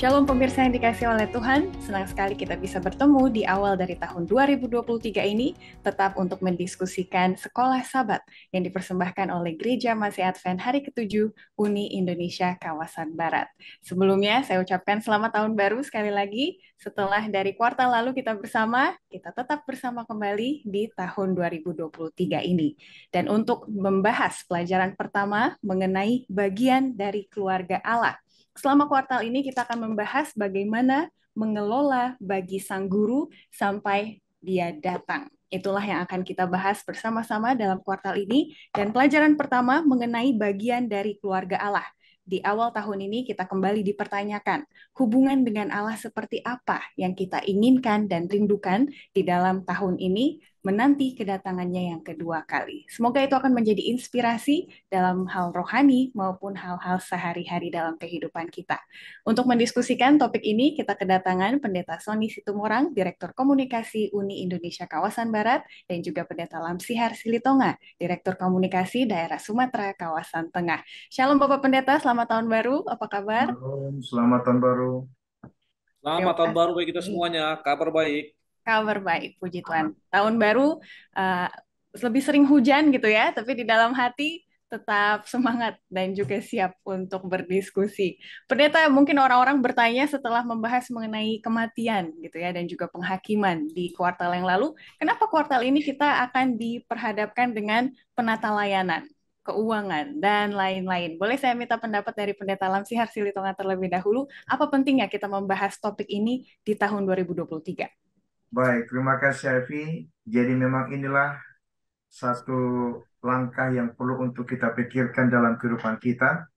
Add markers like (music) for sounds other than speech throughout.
Shalom pemirsa yang dikasih oleh Tuhan, senang sekali kita bisa bertemu di awal dari tahun 2023 ini tetap untuk mendiskusikan Sekolah Sabat yang dipersembahkan oleh Gereja Masih Advent hari ke-7 Uni Indonesia Kawasan Barat. Sebelumnya saya ucapkan selamat tahun baru sekali lagi. Setelah dari kuartal lalu kita bersama, kita tetap bersama kembali di tahun 2023 ini. Dan untuk membahas pelajaran pertama mengenai bagian dari keluarga Allah – Selama kuartal ini kita akan membahas bagaimana mengelola bagi sang guru sampai dia datang. Itulah yang akan kita bahas bersama-sama dalam kuartal ini dan pelajaran pertama mengenai bagian dari keluarga Allah. Di awal tahun ini kita kembali dipertanyakan, hubungan dengan Allah seperti apa yang kita inginkan dan rindukan di dalam tahun ini menanti kedatangannya yang kedua kali. Semoga itu akan menjadi inspirasi dalam hal rohani maupun hal-hal sehari-hari dalam kehidupan kita. Untuk mendiskusikan topik ini, kita kedatangan Pendeta Sony Situmorang, Direktur Komunikasi Uni Indonesia Kawasan Barat, dan juga Pendeta Lamsihar Silitonga, Direktur Komunikasi Daerah Sumatera Kawasan Tengah. Shalom Bapak Pendeta, selamat tahun baru, apa kabar? selamat tahun baru. Selamat tahun baru bagi kita semuanya, kabar baik. Kabar baik, puji Tuhan. Tahun baru uh, lebih sering hujan gitu ya, tapi di dalam hati tetap semangat dan juga siap untuk berdiskusi. Pendeta, mungkin orang-orang bertanya setelah membahas mengenai kematian gitu ya dan juga penghakiman di kuartal yang lalu, kenapa kuartal ini kita akan diperhadapkan dengan penata layanan, keuangan dan lain-lain. Boleh saya minta pendapat dari Pendeta Lamsi Harsilitonga terlebih dahulu, apa pentingnya kita membahas topik ini di tahun 2023? Baik, terima kasih Arfi. Jadi memang inilah satu langkah yang perlu untuk kita pikirkan dalam kehidupan kita.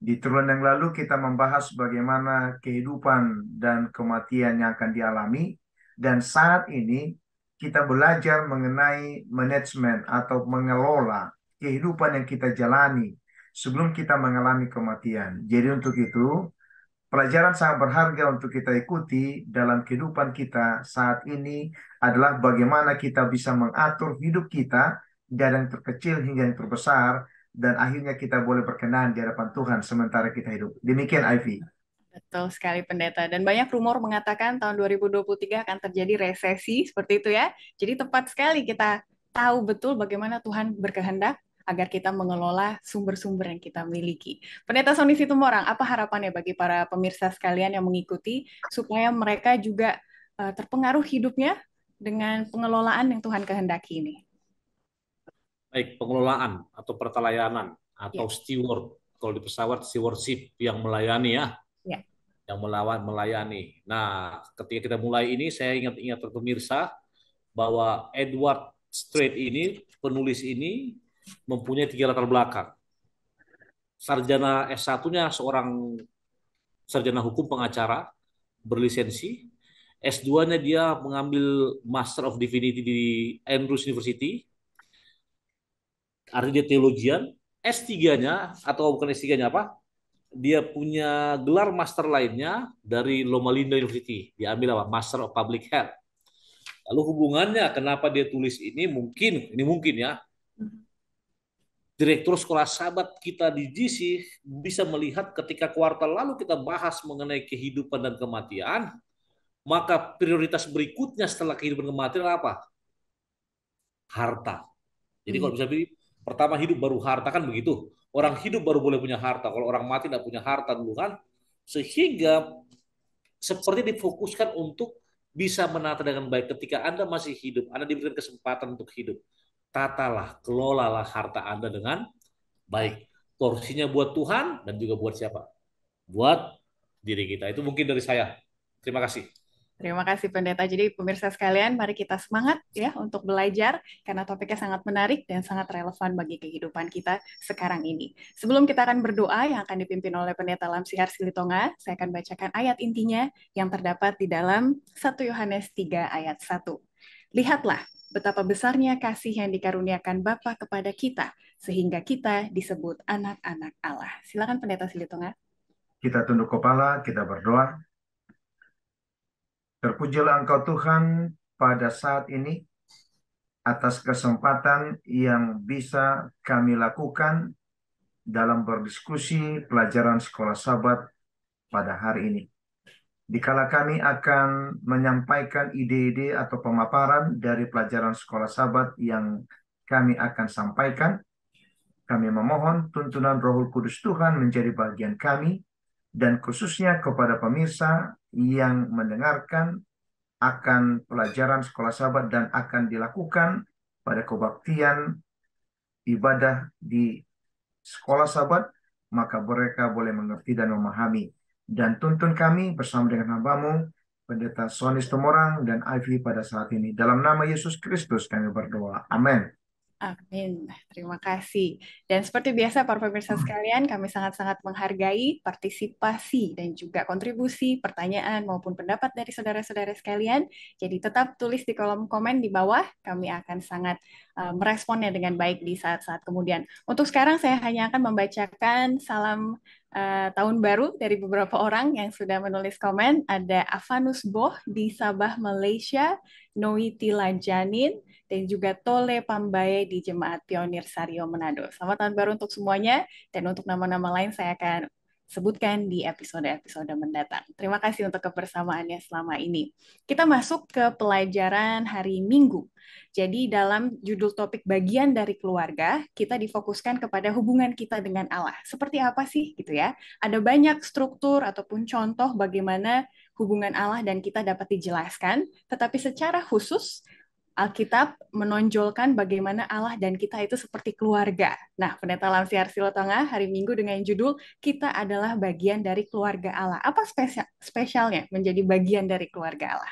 Di turun yang lalu kita membahas bagaimana kehidupan dan kematian yang akan dialami. Dan saat ini kita belajar mengenai manajemen atau mengelola kehidupan yang kita jalani sebelum kita mengalami kematian. Jadi untuk itu Pelajaran sangat berharga untuk kita ikuti dalam kehidupan kita saat ini adalah bagaimana kita bisa mengatur hidup kita dari yang terkecil hingga yang terbesar dan akhirnya kita boleh berkenan di hadapan Tuhan sementara kita hidup. Demikian Ivy. Betul sekali pendeta. Dan banyak rumor mengatakan tahun 2023 akan terjadi resesi seperti itu ya. Jadi tepat sekali kita tahu betul bagaimana Tuhan berkehendak agar kita mengelola sumber-sumber yang kita miliki. Pendeta Sony Situmorang, apa harapannya bagi para pemirsa sekalian yang mengikuti supaya mereka juga e, terpengaruh hidupnya dengan pengelolaan yang Tuhan kehendaki ini? Baik, pengelolaan atau pertelayanan atau ya. steward kalau di pesawat stewardship yang melayani ya. ya. Yang melawan melayani. Nah, ketika kita mulai ini saya ingat-ingat pemirsa bahwa Edward Strait ini penulis ini mempunyai tiga latar belakang. Sarjana S1-nya seorang sarjana hukum pengacara berlisensi. S2-nya dia mengambil Master of Divinity di Andrews University. Artinya dia teologian. S3-nya atau bukan S3-nya apa? Dia punya gelar master lainnya dari Loma Linda University. Dia ambil apa? Master of Public Health. Lalu hubungannya kenapa dia tulis ini mungkin ini mungkin ya direktur sekolah sahabat kita di GC bisa melihat ketika kuartal lalu kita bahas mengenai kehidupan dan kematian, maka prioritas berikutnya setelah kehidupan kematian apa? Harta. Jadi hmm. kalau bisa pilih, pertama hidup baru harta kan begitu. Orang hidup baru boleh punya harta. Kalau orang mati tidak punya harta dulu kan. Sehingga seperti difokuskan untuk bisa menata dengan baik ketika Anda masih hidup, Anda diberikan kesempatan untuk hidup tatalah, kelolalah harta Anda dengan baik. Porsinya buat Tuhan dan juga buat siapa? Buat diri kita. Itu mungkin dari saya. Terima kasih. Terima kasih pendeta. Jadi pemirsa sekalian, mari kita semangat ya untuk belajar karena topiknya sangat menarik dan sangat relevan bagi kehidupan kita sekarang ini. Sebelum kita akan berdoa yang akan dipimpin oleh pendeta Lamsihar Silitonga, saya akan bacakan ayat intinya yang terdapat di dalam 1 Yohanes 3 ayat 1. Lihatlah, betapa besarnya kasih yang dikaruniakan Bapa kepada kita, sehingga kita disebut anak-anak Allah. Silakan Pendeta Silitonga. Kita tunduk kepala, kita berdoa. Terpujilah Engkau Tuhan pada saat ini atas kesempatan yang bisa kami lakukan dalam berdiskusi pelajaran sekolah sabat pada hari ini. Dikala kami akan menyampaikan ide-ide atau pemaparan dari pelajaran sekolah sabat yang kami akan sampaikan, kami memohon tuntunan rohul kudus Tuhan menjadi bagian kami dan khususnya kepada pemirsa yang mendengarkan akan pelajaran sekolah sahabat dan akan dilakukan pada kebaktian ibadah di sekolah sahabat, maka mereka boleh mengerti dan memahami dan tuntun kami bersama dengan hambamu, Pendeta Sonis Tomorang dan Ivy pada saat ini. Dalam nama Yesus Kristus kami berdoa. Amin. Amin. Nah, terima kasih. Dan seperti biasa para pemirsa ah. sekalian, kami sangat-sangat menghargai partisipasi dan juga kontribusi, pertanyaan maupun pendapat dari saudara-saudara sekalian. Jadi tetap tulis di kolom komen di bawah, kami akan sangat eh, meresponnya dengan baik di saat-saat kemudian. Untuk sekarang saya hanya akan membacakan salam uh, tahun baru dari beberapa orang yang sudah menulis komen. Ada Afanus Boh di Sabah, Malaysia, Noiti Lajanin, dan juga Tole Pambaye di Jemaat Pionir Sario Manado. Selamat tahun baru untuk semuanya dan untuk nama-nama lain saya akan sebutkan di episode-episode mendatang. Terima kasih untuk kebersamaannya selama ini. Kita masuk ke pelajaran hari Minggu. Jadi dalam judul topik bagian dari keluarga, kita difokuskan kepada hubungan kita dengan Allah. Seperti apa sih gitu ya? Ada banyak struktur ataupun contoh bagaimana hubungan Allah dan kita dapat dijelaskan, tetapi secara khusus Alkitab menonjolkan bagaimana Allah dan kita itu seperti keluarga. Nah, Pendeta Lamsiar Silotonga hari Minggu dengan judul Kita adalah bagian dari keluarga Allah. Apa spesialnya menjadi bagian dari keluarga Allah?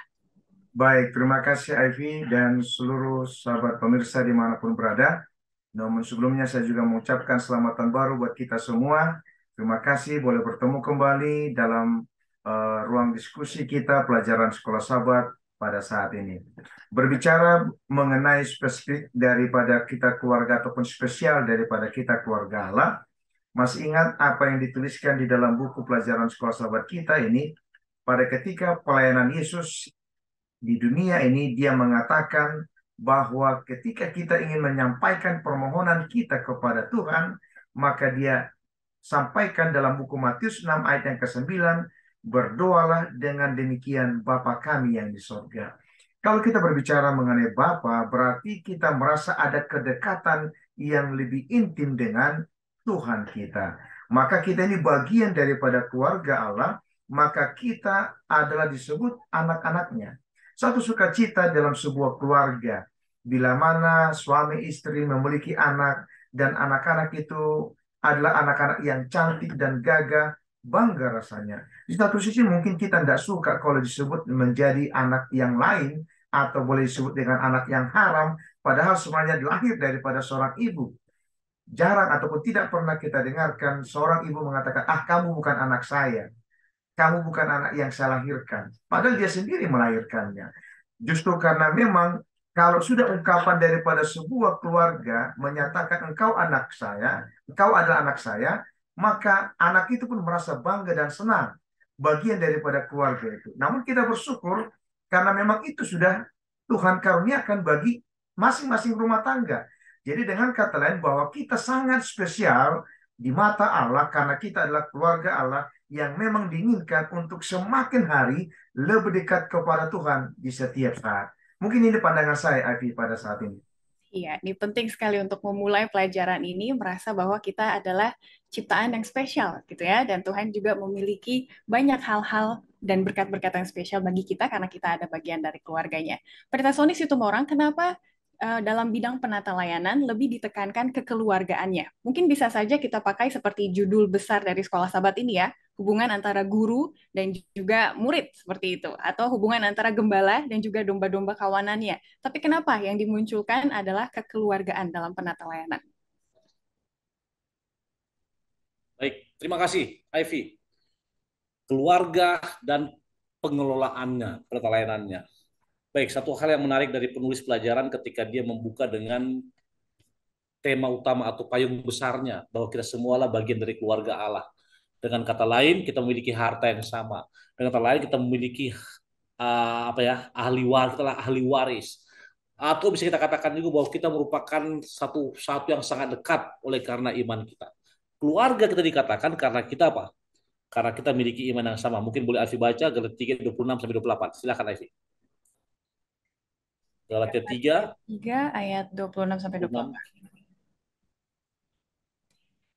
Baik, terima kasih Ivy dan seluruh sahabat pemirsa dimanapun berada. Namun sebelumnya saya juga mengucapkan selamat tahun baru buat kita semua. Terima kasih boleh bertemu kembali dalam uh, ruang diskusi kita pelajaran sekolah sahabat pada saat ini. Berbicara mengenai spesifik daripada kita keluarga ataupun spesial daripada kita keluarga Allah, masih ingat apa yang dituliskan di dalam buku pelajaran sekolah sahabat kita ini pada ketika pelayanan Yesus di dunia ini dia mengatakan bahwa ketika kita ingin menyampaikan permohonan kita kepada Tuhan, maka dia sampaikan dalam buku Matius 6 ayat yang ke-9 Berdoalah dengan demikian Bapa kami yang di sorga. Kalau kita berbicara mengenai Bapa, berarti kita merasa ada kedekatan yang lebih intim dengan Tuhan kita. Maka kita ini bagian daripada keluarga Allah, maka kita adalah disebut anak-anaknya. Satu sukacita dalam sebuah keluarga, bila mana suami istri memiliki anak dan anak-anak itu adalah anak-anak yang cantik dan gagah, bangga rasanya. Di satu sisi mungkin kita tidak suka kalau disebut menjadi anak yang lain atau boleh disebut dengan anak yang haram, padahal semuanya lahir daripada seorang ibu. Jarang ataupun tidak pernah kita dengarkan seorang ibu mengatakan, ah kamu bukan anak saya, kamu bukan anak yang saya lahirkan. Padahal dia sendiri melahirkannya. Justru karena memang kalau sudah ungkapan daripada sebuah keluarga menyatakan engkau anak saya, engkau adalah anak saya, maka anak itu pun merasa bangga dan senang bagian daripada keluarga itu. Namun kita bersyukur karena memang itu sudah Tuhan karuniakan bagi masing-masing rumah tangga. Jadi dengan kata lain bahwa kita sangat spesial di mata Allah karena kita adalah keluarga Allah yang memang diinginkan untuk semakin hari lebih dekat kepada Tuhan di setiap saat. Mungkin ini pandangan saya, Ivy, pada saat ini. Iya, ini penting sekali untuk memulai pelajaran ini merasa bahwa kita adalah ciptaan yang spesial gitu ya dan Tuhan juga memiliki banyak hal-hal dan berkat-berkat yang spesial bagi kita karena kita ada bagian dari keluarganya. Pendeta Sony orang, kenapa uh, dalam bidang penata layanan lebih ditekankan kekeluargaannya? Mungkin bisa saja kita pakai seperti judul besar dari Sekolah Sabat ini ya, hubungan antara guru dan juga murid seperti itu atau hubungan antara gembala dan juga domba-domba kawanannya. Tapi kenapa yang dimunculkan adalah kekeluargaan dalam penata layanan? Baik, terima kasih Ivy. Keluarga dan pengelolaannya, penata layanannya. Baik, satu hal yang menarik dari penulis pelajaran ketika dia membuka dengan tema utama atau payung besarnya bahwa kita semualah bagian dari keluarga Allah. Dengan kata lain, kita memiliki harta yang sama. Dengan kata lain, kita memiliki uh, apa ya ahli waris, kita ahli waris. Atau bisa kita katakan juga bahwa kita merupakan satu satu yang sangat dekat oleh karena iman kita. Keluarga kita dikatakan karena kita apa? Karena kita memiliki iman yang sama. Mungkin boleh Alfi baca Galatia 3 26 sampai 28. Silakan Alfi. Galatia 3 3 ayat 26 sampai 28.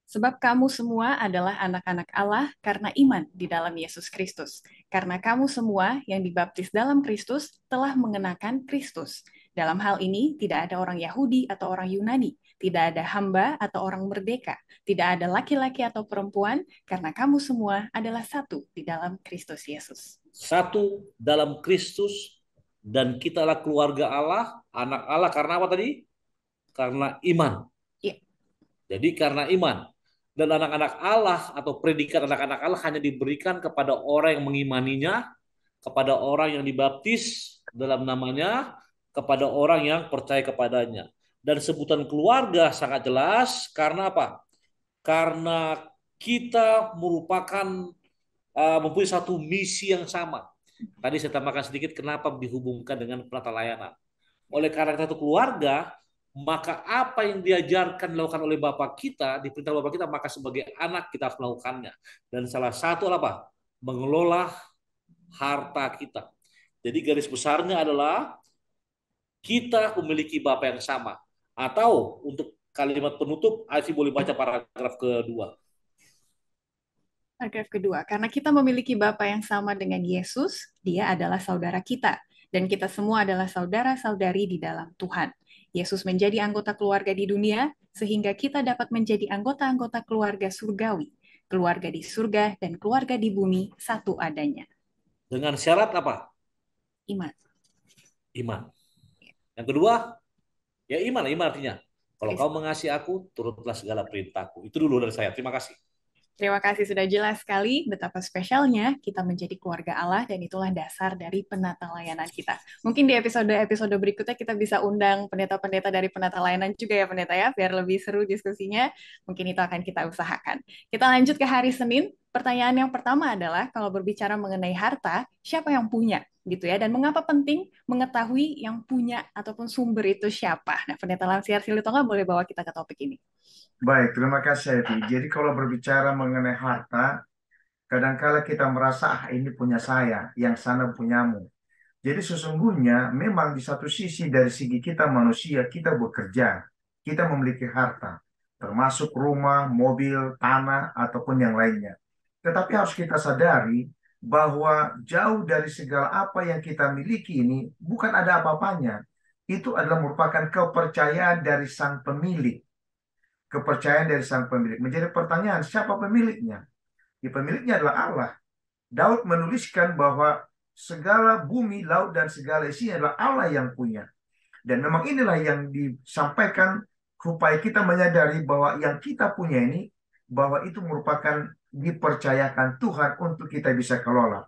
Sebab kamu semua adalah anak-anak Allah karena iman di dalam Yesus Kristus. Karena kamu semua yang dibaptis dalam Kristus telah mengenakan Kristus. Dalam hal ini tidak ada orang Yahudi atau orang Yunani, tidak ada hamba atau orang merdeka, tidak ada laki-laki atau perempuan, karena kamu semua adalah satu di dalam Kristus Yesus. Satu dalam Kristus dan kitalah keluarga Allah, anak Allah karena apa tadi? Karena iman. Ya. Jadi karena iman dan anak-anak Allah atau predikat anak-anak Allah hanya diberikan kepada orang yang mengimaninya, kepada orang yang dibaptis dalam namanya, kepada orang yang percaya kepadanya. Dan sebutan keluarga sangat jelas karena apa? Karena kita merupakan uh, mempunyai satu misi yang sama. Tadi saya tambahkan sedikit kenapa dihubungkan dengan penata layanan. Oleh karena satu keluarga, maka apa yang diajarkan dilakukan oleh Bapak kita, diperintah Bapak kita, maka sebagai anak kita harus melakukannya. Dan salah satu apa? Mengelola harta kita. Jadi garis besarnya adalah kita memiliki Bapak yang sama. Atau untuk kalimat penutup, Aisy boleh baca paragraf kedua. Paragraf kedua, karena kita memiliki Bapak yang sama dengan Yesus, dia adalah saudara kita. Dan kita semua adalah saudara-saudari di dalam Tuhan. Yesus menjadi anggota keluarga di dunia, sehingga kita dapat menjadi anggota-anggota keluarga surgawi, keluarga di surga, dan keluarga di bumi satu adanya. Dengan syarat apa? Iman. Iman. Yang kedua, ya iman. Iman artinya, kalau yes. kau mengasihi aku, turutlah segala perintahku. Itu dulu dari saya. Terima kasih. Terima kasih sudah jelas sekali betapa spesialnya kita menjadi keluarga Allah dan itulah dasar dari penata layanan kita. Mungkin di episode-episode berikutnya kita bisa undang pendeta-pendeta dari penata layanan juga ya pendeta ya, biar lebih seru diskusinya. Mungkin itu akan kita usahakan. Kita lanjut ke hari Senin. Pertanyaan yang pertama adalah kalau berbicara mengenai harta, siapa yang punya? gitu ya dan mengapa penting mengetahui yang punya ataupun sumber itu siapa nah pendeta Lansiar Silitonga boleh bawa kita ke topik ini Baik, terima kasih Evi. Jadi kalau berbicara mengenai harta, kadangkala kita merasa ah ini punya saya, yang sana punyamu. Jadi sesungguhnya memang di satu sisi dari segi kita manusia, kita bekerja, kita memiliki harta, termasuk rumah, mobil, tanah, ataupun yang lainnya. Tetapi harus kita sadari bahwa jauh dari segala apa yang kita miliki ini bukan ada apa-apanya. Itu adalah merupakan kepercayaan dari sang pemilik kepercayaan dari sang pemilik. Menjadi pertanyaan, siapa pemiliknya? Ya, pemiliknya adalah Allah. Daud menuliskan bahwa segala bumi, laut, dan segala isinya adalah Allah yang punya. Dan memang inilah yang disampaikan supaya kita menyadari bahwa yang kita punya ini, bahwa itu merupakan dipercayakan Tuhan untuk kita bisa kelola.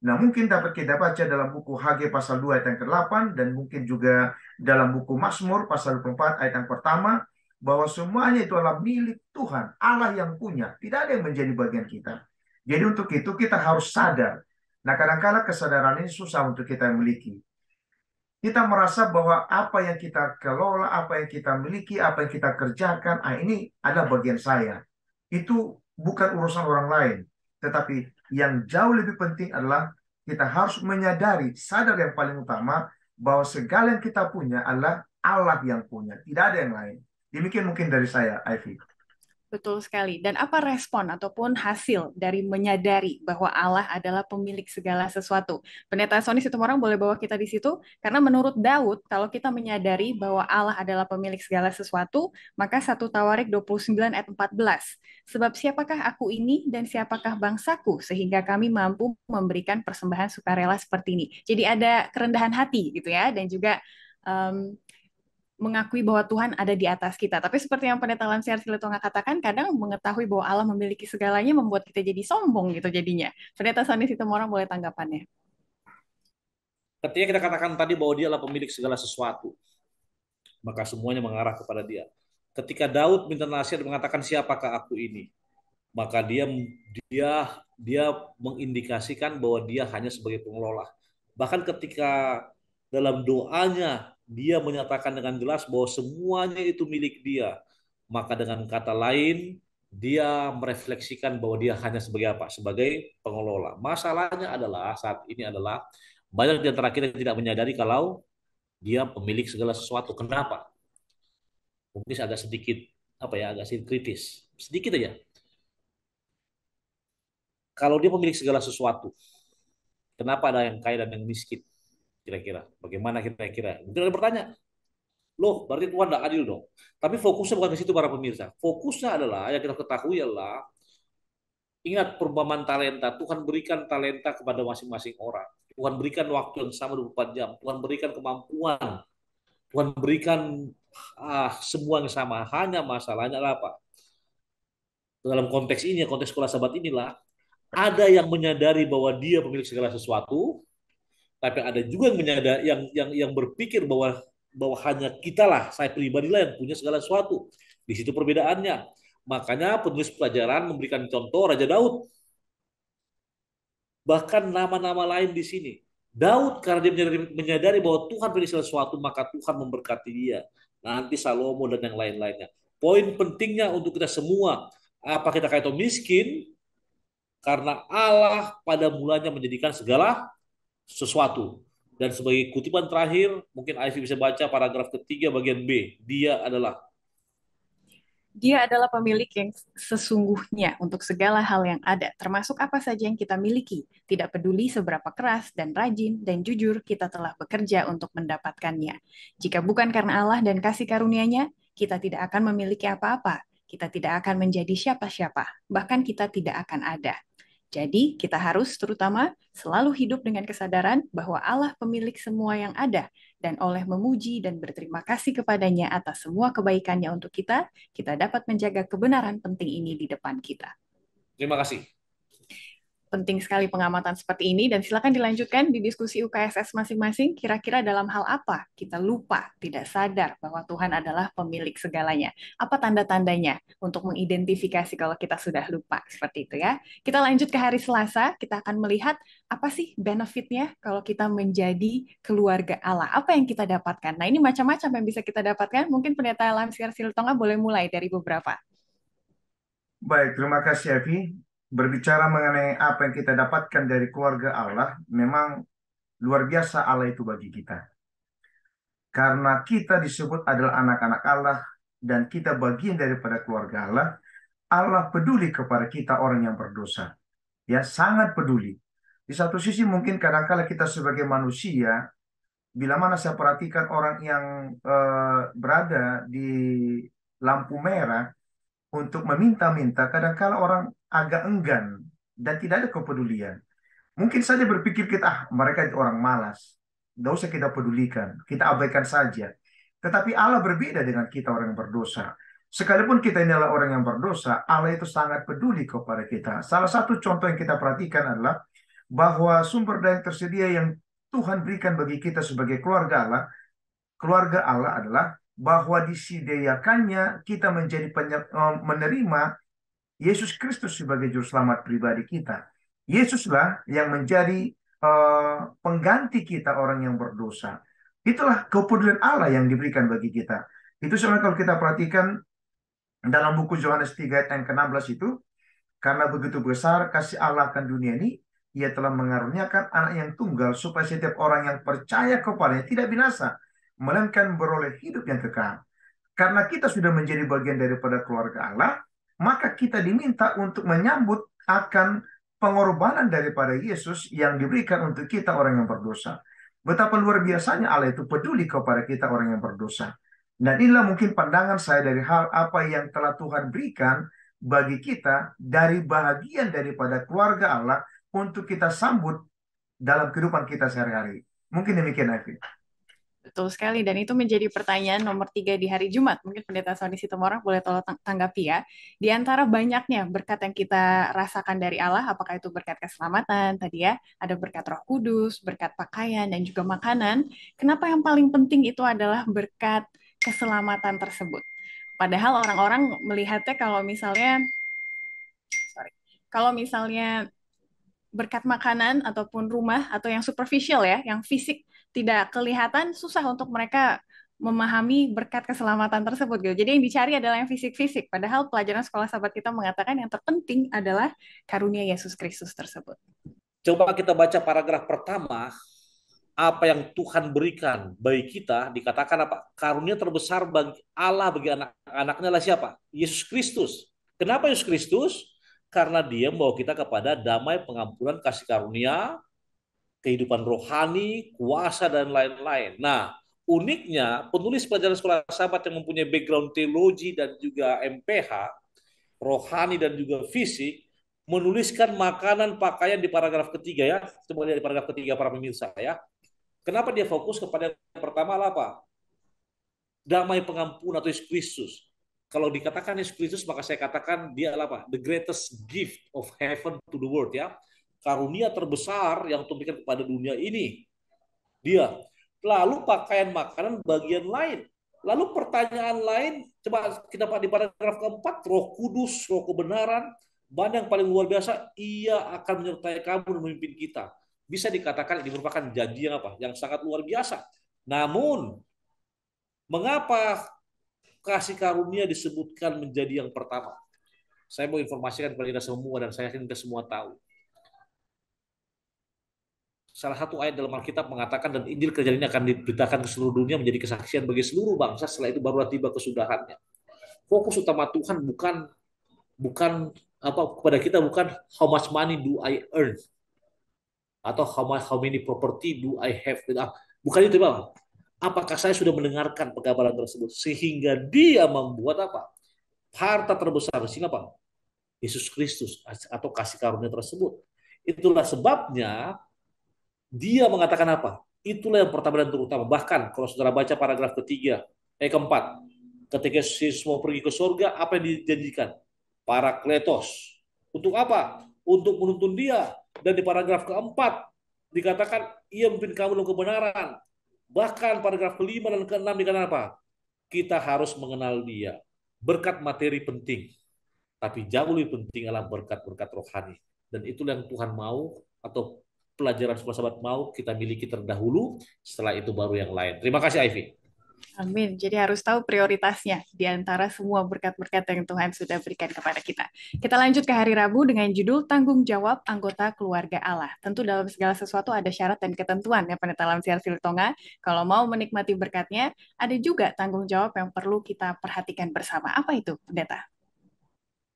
Nah mungkin dapat kita baca dalam buku HG pasal 2 ayat yang ke-8 dan mungkin juga dalam buku Mazmur pasal 24 ayat yang pertama bahwa semuanya itu adalah milik Tuhan, Allah yang punya, tidak ada yang menjadi bagian kita. Jadi untuk itu kita harus sadar. Nah kadang kadangkala kesadaran ini susah untuk kita yang miliki. Kita merasa bahwa apa yang kita kelola, apa yang kita miliki, apa yang kita kerjakan, ah ini adalah bagian saya. Itu bukan urusan orang lain. Tetapi yang jauh lebih penting adalah kita harus menyadari, sadar yang paling utama, bahwa segala yang kita punya adalah Allah yang punya, tidak ada yang lain. Demikian mungkin dari saya, Ivy. Betul sekali. Dan apa respon ataupun hasil dari menyadari bahwa Allah adalah pemilik segala sesuatu? Pendeta itu orang boleh bawa kita di situ? Karena menurut Daud, kalau kita menyadari bahwa Allah adalah pemilik segala sesuatu, maka satu Tawarik 29 ayat 14. Sebab siapakah aku ini dan siapakah bangsaku sehingga kami mampu memberikan persembahan sukarela seperti ini. Jadi ada kerendahan hati gitu ya, dan juga um, mengakui bahwa Tuhan ada di atas kita. Tapi seperti yang Pendeta Lansia Arsiletonga katakan, kadang mengetahui bahwa Allah memiliki segalanya membuat kita jadi sombong gitu jadinya. Pendeta Sonny Sitomorang boleh tanggapannya. Ketika kita katakan tadi bahwa dia adalah pemilik segala sesuatu, maka semuanya mengarah kepada dia. Ketika Daud minta nasihat mengatakan siapakah aku ini, maka dia dia dia mengindikasikan bahwa dia hanya sebagai pengelola. Bahkan ketika dalam doanya dia menyatakan dengan jelas bahwa semuanya itu milik dia. Maka dengan kata lain, dia merefleksikan bahwa dia hanya sebagai apa? Sebagai pengelola. Masalahnya adalah saat ini adalah banyak di antara kita tidak menyadari kalau dia pemilik segala sesuatu. Kenapa? Mungkin agak sedikit apa ya, agak sedikit kritis. Sedikit aja. Kalau dia pemilik segala sesuatu, kenapa ada yang kaya dan yang miskin? Kira-kira. Bagaimana kira-kira? Mungkin ada bertanya, loh berarti Tuhan tidak adil dong. Tapi fokusnya bukan ke situ para pemirsa. Fokusnya adalah, yang kita ketahui adalah, ingat perumpamaan talenta, Tuhan berikan talenta kepada masing-masing orang. Tuhan berikan waktu yang sama 24 jam. Tuhan berikan kemampuan. Tuhan berikan ah, semua yang sama. Hanya masalahnya adalah apa? Dalam konteks ini, konteks sekolah sahabat inilah, ada yang menyadari bahwa dia pemilik segala sesuatu, tapi ada juga yang menyadari yang yang yang berpikir bahwa bahwa hanya kita lah saya pribadilah yang punya segala sesuatu di situ perbedaannya makanya penulis pelajaran memberikan contoh Raja Daud bahkan nama-nama lain di sini Daud karena dia menyadari, menyadari bahwa Tuhan punya segala sesuatu maka Tuhan memberkati dia nanti Salomo dan yang lain-lainnya poin pentingnya untuk kita semua apa kita kaitan miskin karena Allah pada mulanya menjadikan segala sesuatu. Dan sebagai kutipan terakhir, mungkin Aisyah bisa baca paragraf ketiga bagian B. Dia adalah dia adalah pemilik yang sesungguhnya untuk segala hal yang ada, termasuk apa saja yang kita miliki. Tidak peduli seberapa keras dan rajin dan jujur kita telah bekerja untuk mendapatkannya. Jika bukan karena Allah dan kasih karunia-Nya, kita tidak akan memiliki apa-apa. Kita tidak akan menjadi siapa-siapa, bahkan kita tidak akan ada. Jadi, kita harus terutama selalu hidup dengan kesadaran bahwa Allah pemilik semua yang ada, dan oleh memuji dan berterima kasih kepadanya atas semua kebaikannya untuk kita, kita dapat menjaga kebenaran penting ini di depan kita. Terima kasih. Penting sekali pengamatan seperti ini dan silakan dilanjutkan di diskusi UKSS masing-masing kira-kira dalam hal apa kita lupa, tidak sadar bahwa Tuhan adalah pemilik segalanya. Apa tanda-tandanya untuk mengidentifikasi kalau kita sudah lupa seperti itu ya. Kita lanjut ke hari Selasa, kita akan melihat apa sih benefitnya kalau kita menjadi keluarga Allah. Apa yang kita dapatkan? Nah ini macam-macam yang bisa kita dapatkan. Mungkin pendeta Lamsir Siltonga boleh mulai dari beberapa. Baik, terima kasih Evi berbicara mengenai apa yang kita dapatkan dari keluarga Allah, memang luar biasa Allah itu bagi kita. Karena kita disebut adalah anak-anak Allah dan kita bagian daripada keluarga Allah, Allah peduli kepada kita orang yang berdosa. Ya, sangat peduli. Di satu sisi mungkin kadangkala -kadang kita sebagai manusia, bila mana saya perhatikan orang yang eh, berada di lampu merah untuk meminta-minta, kadang -kadang orang agak enggan dan tidak ada kepedulian. Mungkin saja berpikir kita, ah mereka itu orang malas. Tidak usah kita pedulikan, kita abaikan saja. Tetapi Allah berbeda dengan kita orang yang berdosa. Sekalipun kita ini adalah orang yang berdosa, Allah itu sangat peduli kepada kita. Salah satu contoh yang kita perhatikan adalah bahwa sumber daya yang tersedia yang Tuhan berikan bagi kita sebagai keluarga Allah, keluarga Allah adalah bahwa disediakannya kita menjadi eh, menerima Yesus Kristus sebagai juru selamat pribadi kita. Yesuslah yang menjadi uh, pengganti kita orang yang berdosa. Itulah kepedulian Allah yang diberikan bagi kita. Itu sebenarnya kalau kita perhatikan dalam buku Yohanes 3 ayat yang ke-16 itu, karena begitu besar kasih Allah akan dunia ini, ia telah mengaruniakan anak yang tunggal supaya setiap orang yang percaya kepadanya tidak binasa, melainkan beroleh hidup yang kekal. Karena kita sudah menjadi bagian daripada keluarga Allah, maka kita diminta untuk menyambut akan pengorbanan daripada Yesus yang diberikan untuk kita orang yang berdosa. Betapa luar biasanya Allah itu peduli kepada kita orang yang berdosa. Dan inilah mungkin pandangan saya dari hal apa yang telah Tuhan berikan bagi kita dari bahagian daripada keluarga Allah untuk kita sambut dalam kehidupan kita sehari-hari. Mungkin demikian, Evie. Betul sekali, dan itu menjadi pertanyaan nomor tiga di hari Jumat. Mungkin Pendeta Sony Sitomorang boleh tolong tanggapi ya. Di antara banyaknya berkat yang kita rasakan dari Allah, apakah itu berkat keselamatan tadi ya, ada berkat roh kudus, berkat pakaian, dan juga makanan. Kenapa yang paling penting itu adalah berkat keselamatan tersebut? Padahal orang-orang melihatnya kalau misalnya, sorry, kalau misalnya berkat makanan ataupun rumah atau yang superficial ya, yang fisik tidak kelihatan susah untuk mereka memahami berkat keselamatan tersebut gitu. Jadi yang dicari adalah yang fisik-fisik. Padahal pelajaran sekolah sahabat kita mengatakan yang terpenting adalah karunia Yesus Kristus tersebut. Coba kita baca paragraf pertama, apa yang Tuhan berikan bagi kita dikatakan apa? Karunia terbesar bagi Allah bagi anak-anaknya lah siapa? Yesus Kristus. Kenapa Yesus Kristus? Karena dia membawa kita kepada damai pengampunan kasih karunia kehidupan rohani, kuasa, dan lain-lain. Nah, uniknya penulis pelajaran sekolah sahabat yang mempunyai background teologi dan juga MPH, rohani dan juga fisik, menuliskan makanan pakaian di paragraf ketiga ya. Coba lihat di paragraf ketiga para pemirsa ya. Kenapa dia fokus kepada yang pertama lah apa? Damai pengampun atau Yesus Kristus. Kalau dikatakan Yesus Kristus, maka saya katakan dia adalah apa? The greatest gift of heaven to the world ya karunia terbesar yang Tuhan kepada dunia ini. Dia. Lalu pakaian makanan bagian lain. Lalu pertanyaan lain, coba kita pakai di paragraf keempat, roh kudus, roh kebenaran, band yang paling luar biasa, ia akan menyertai kamu dan memimpin kita. Bisa dikatakan ini merupakan janji yang apa? Yang sangat luar biasa. Namun, mengapa kasih karunia disebutkan menjadi yang pertama? Saya mau informasikan kepada kita semua dan saya yakin kita semua tahu salah satu ayat dalam Alkitab mengatakan dan Injil kerajaan ini akan diberitakan ke seluruh dunia menjadi kesaksian bagi seluruh bangsa setelah itu barulah tiba kesudahannya. Fokus utama Tuhan bukan bukan apa kepada kita bukan how much money do I earn atau how, much, how many property do I have ah, bukan itu Bang. Apakah saya sudah mendengarkan pengabaran tersebut sehingga dia membuat apa? Harta terbesar siapa? Yesus Kristus atau kasih karunia tersebut. Itulah sebabnya dia mengatakan apa? Itulah yang pertama dan terutama. Bahkan kalau saudara baca paragraf ketiga, eh keempat, ketika semua pergi ke surga, apa yang dijanjikan? Para kletos. Untuk apa? Untuk menuntun dia. Dan di paragraf keempat, dikatakan, ia memimpin kamu dalam kebenaran. Bahkan paragraf kelima dan keenam dikatakan apa? Kita harus mengenal dia. Berkat materi penting. Tapi jauh lebih penting adalah berkat-berkat rohani. Dan itulah yang Tuhan mau atau pelajaran sekolah sahabat mau kita miliki terdahulu, setelah itu baru yang lain. Terima kasih Ivy. Amin. Jadi harus tahu prioritasnya di antara semua berkat-berkat yang Tuhan sudah berikan kepada kita. Kita lanjut ke hari Rabu dengan judul Tanggung Jawab Anggota Keluarga Allah. Tentu dalam segala sesuatu ada syarat dan ketentuan ya Pendeta Lamsiar Siltonga. Kalau mau menikmati berkatnya, ada juga tanggung jawab yang perlu kita perhatikan bersama. Apa itu, Pendeta?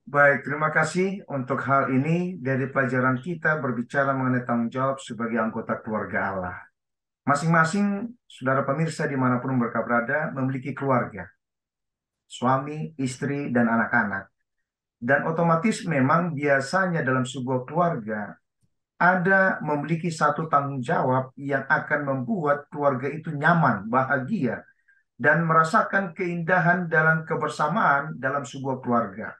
Baik, terima kasih untuk hal ini dari pelajaran kita berbicara mengenai tanggung jawab sebagai anggota keluarga Allah. Masing-masing saudara pemirsa dimanapun mereka berada memiliki keluarga, suami, istri, dan anak-anak. Dan otomatis memang biasanya dalam sebuah keluarga ada memiliki satu tanggung jawab yang akan membuat keluarga itu nyaman, bahagia, dan merasakan keindahan dalam kebersamaan dalam sebuah keluarga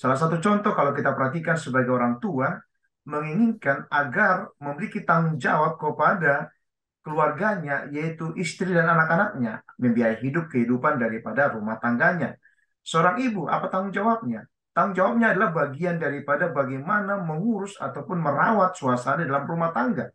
Salah satu contoh kalau kita perhatikan sebagai orang tua, menginginkan agar memiliki tanggung jawab kepada keluarganya, yaitu istri dan anak-anaknya, membiayai hidup kehidupan daripada rumah tangganya. Seorang ibu, apa tanggung jawabnya? Tanggung jawabnya adalah bagian daripada bagaimana mengurus ataupun merawat suasana dalam rumah tangga.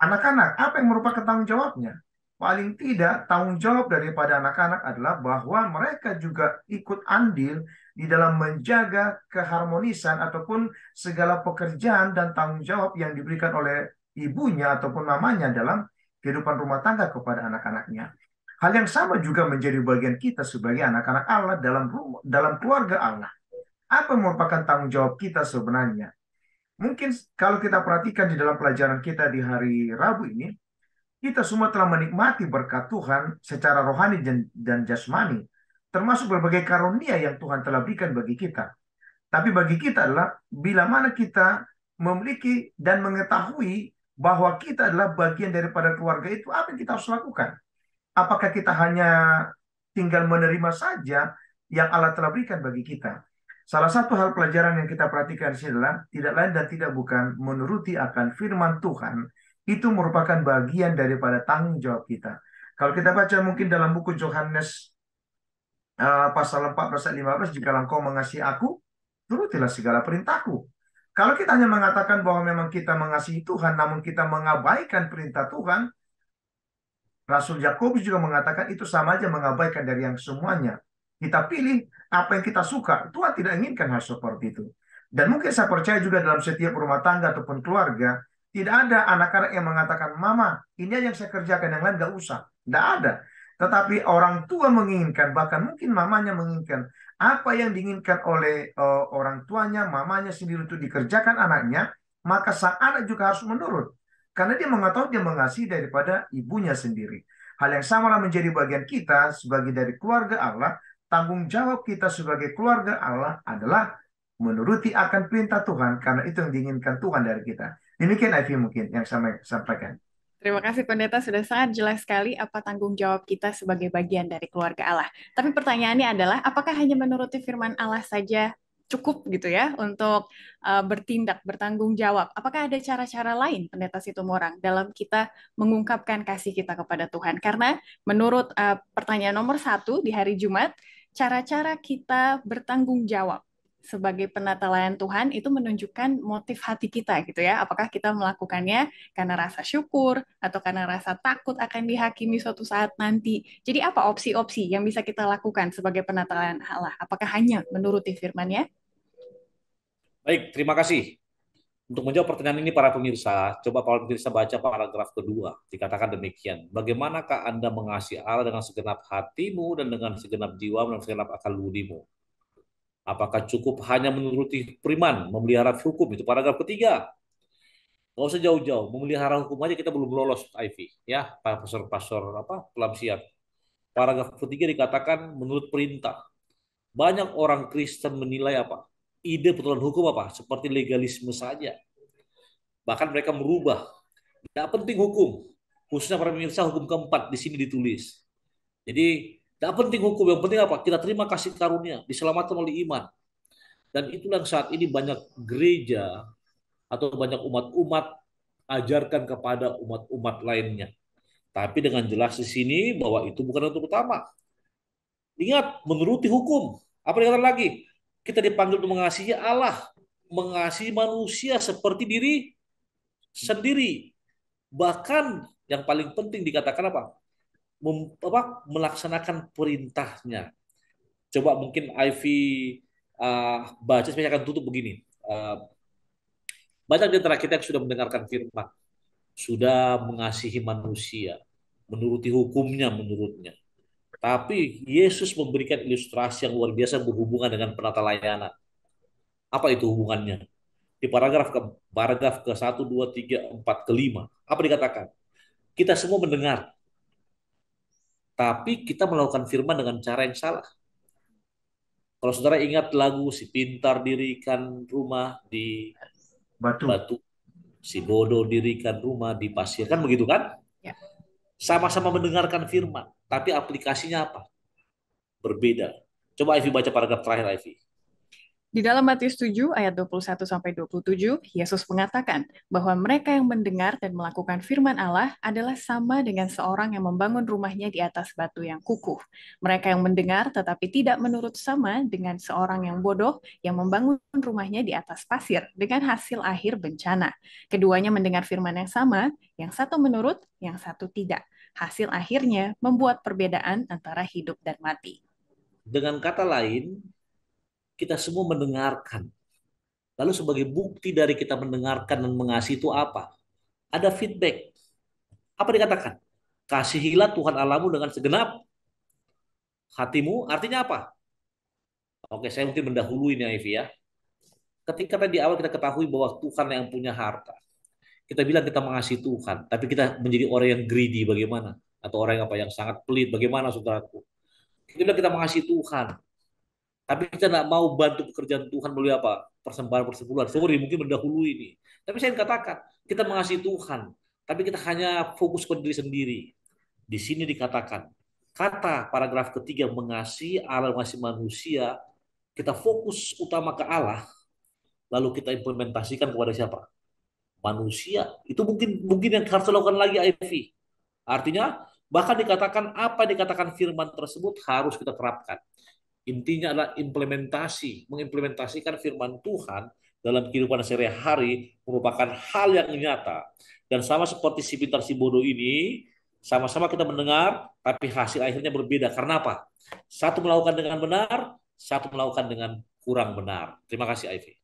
Anak-anak, apa yang merupakan tanggung jawabnya? paling tidak tanggung jawab daripada anak-anak adalah bahwa mereka juga ikut andil di dalam menjaga keharmonisan ataupun segala pekerjaan dan tanggung jawab yang diberikan oleh ibunya ataupun mamanya dalam kehidupan rumah tangga kepada anak-anaknya. Hal yang sama juga menjadi bagian kita sebagai anak-anak Allah dalam rumah, dalam keluarga Allah. Apa merupakan tanggung jawab kita sebenarnya? Mungkin kalau kita perhatikan di dalam pelajaran kita di hari Rabu ini, kita semua telah menikmati berkat Tuhan secara rohani dan, dan jasmani termasuk berbagai karunia yang Tuhan telah berikan bagi kita. Tapi bagi kita adalah bila mana kita memiliki dan mengetahui bahwa kita adalah bagian daripada keluarga itu, apa yang kita harus lakukan? Apakah kita hanya tinggal menerima saja yang Allah telah berikan bagi kita? Salah satu hal pelajaran yang kita perhatikan sini adalah tidak lain dan tidak bukan menuruti akan firman Tuhan itu merupakan bagian daripada tanggung jawab kita. Kalau kita baca mungkin dalam buku Yohanes Eh, pasal 4 pasal 15 jika engkau mengasihi aku turutilah segala perintahku kalau kita hanya mengatakan bahwa memang kita mengasihi Tuhan namun kita mengabaikan perintah Tuhan Rasul Yakobus juga mengatakan itu sama aja mengabaikan dari yang semuanya kita pilih apa yang kita suka Tuhan tidak inginkan hal seperti itu dan mungkin saya percaya juga dalam setiap rumah tangga ataupun keluarga, tidak ada anak-anak yang mengatakan, Mama, ini yang saya kerjakan, yang lain nggak usah. Nggak ada. Tetapi orang tua menginginkan, bahkan mungkin mamanya menginginkan, apa yang diinginkan oleh uh, orang tuanya, mamanya sendiri itu dikerjakan anaknya, maka sang anak juga harus menurut. Karena dia mengetahui dia mengasihi daripada ibunya sendiri. Hal yang samalah menjadi bagian kita sebagai dari keluarga Allah. Tanggung jawab kita sebagai keluarga Allah adalah menuruti akan perintah Tuhan karena itu yang diinginkan Tuhan dari kita. Demikian Ivy mungkin yang saya sampaikan. Terima kasih Pendeta sudah sangat jelas sekali apa tanggung jawab kita sebagai bagian dari keluarga Allah. Tapi pertanyaannya adalah apakah hanya menuruti firman Allah saja cukup gitu ya untuk uh, bertindak bertanggung jawab? Apakah ada cara-cara lain Pendeta Situmorang dalam kita mengungkapkan kasih kita kepada Tuhan? Karena menurut uh, pertanyaan nomor satu di hari Jumat, cara-cara kita bertanggung jawab sebagai penata layan Tuhan itu menunjukkan motif hati kita gitu ya. Apakah kita melakukannya karena rasa syukur atau karena rasa takut akan dihakimi suatu saat nanti. Jadi apa opsi-opsi yang bisa kita lakukan sebagai penata layan Allah? Apakah hanya menuruti firman-Nya? Baik, terima kasih. Untuk menjawab pertanyaan ini para pemirsa, coba para pemirsa baca paragraf kedua. Dikatakan demikian, bagaimanakah Anda mengasihi Allah dengan segenap hatimu dan dengan segenap jiwa dan segenap akal budimu? Apakah cukup hanya menuruti priman, memelihara hukum itu paragraf ketiga? Nggak usah jauh-jauh, memelihara hukum aja kita belum lolos IV ya, pastor-pastor apa siap. Paragraf ketiga dikatakan menurut perintah. Banyak orang Kristen menilai apa? Ide pertolongan hukum apa? Seperti legalisme saja. Bahkan mereka merubah. Tidak penting hukum. Khususnya para pemirsa hukum keempat di sini ditulis. Jadi tidak penting hukum, yang penting apa? Kita terima kasih karunia, diselamatkan oleh iman. Dan itulah yang saat ini banyak gereja atau banyak umat-umat ajarkan kepada umat-umat lainnya. Tapi dengan jelas di sini bahwa itu bukan untuk utama. Ingat, menuruti hukum. Apa yang lagi? Kita dipanggil untuk mengasihi Allah, mengasihi manusia seperti diri sendiri. Bahkan yang paling penting dikatakan apa? mem, apa, melaksanakan perintahnya. Coba mungkin Ivy uh, baca, saya akan tutup begini. Uh, banyak di antara kita yang sudah mendengarkan firman, sudah mengasihi manusia, menuruti hukumnya menurutnya. Tapi Yesus memberikan ilustrasi yang luar biasa berhubungan dengan penata layanan. Apa itu hubungannya? Di paragraf ke paragraf ke 1 2 3 4 ke 5, apa dikatakan? Kita semua mendengar tapi kita melakukan firman dengan cara yang salah. Kalau saudara ingat lagu si pintar dirikan rumah di batu, batu. si bodoh dirikan rumah di pasir kan begitu kan? sama ya. Sama-sama mendengarkan firman, tapi aplikasinya apa? Berbeda. Coba Ivy baca paragraf terakhir Ivy. Di dalam Matius 7 ayat 21 sampai 27, Yesus mengatakan bahwa mereka yang mendengar dan melakukan firman Allah adalah sama dengan seorang yang membangun rumahnya di atas batu yang kukuh. Mereka yang mendengar tetapi tidak menurut sama dengan seorang yang bodoh yang membangun rumahnya di atas pasir dengan hasil akhir bencana. Keduanya mendengar firman yang sama, yang satu menurut, yang satu tidak. Hasil akhirnya membuat perbedaan antara hidup dan mati. Dengan kata lain, kita semua mendengarkan. Lalu sebagai bukti dari kita mendengarkan dan mengasihi itu apa? Ada feedback. Apa dikatakan? Kasihilah Tuhan Allahmu dengan segenap hatimu. Artinya apa? Oke, saya mungkin mendahului ini, Ivy, ya. Ketika tadi awal kita ketahui bahwa Tuhan yang punya harta. Kita bilang kita mengasihi Tuhan, tapi kita menjadi orang yang greedy bagaimana? Atau orang yang apa yang sangat pelit bagaimana saudaraku? Kita bilang kita mengasihi Tuhan, tapi kita tidak mau bantu pekerjaan Tuhan melalui apa? Persembahan-persembuhan. Sorry, mungkin mendahulu ini. Tapi saya katakan, kita mengasihi Tuhan. Tapi kita hanya fokus ke diri sendiri. Di sini dikatakan, kata paragraf ketiga mengasihi Allah, mengasihi manusia, kita fokus utama ke Allah, lalu kita implementasikan kepada siapa? Manusia. Itu mungkin mungkin yang harus dilakukan lagi IV. Artinya, bahkan dikatakan apa dikatakan firman tersebut harus kita terapkan. Intinya adalah implementasi, mengimplementasikan firman Tuhan dalam kehidupan sehari-hari merupakan hal yang nyata. Dan sama seperti si pintar si bodoh ini, sama-sama kita mendengar, tapi hasil akhirnya berbeda. Karena apa? Satu melakukan dengan benar, satu melakukan dengan kurang benar. Terima kasih, Ivy.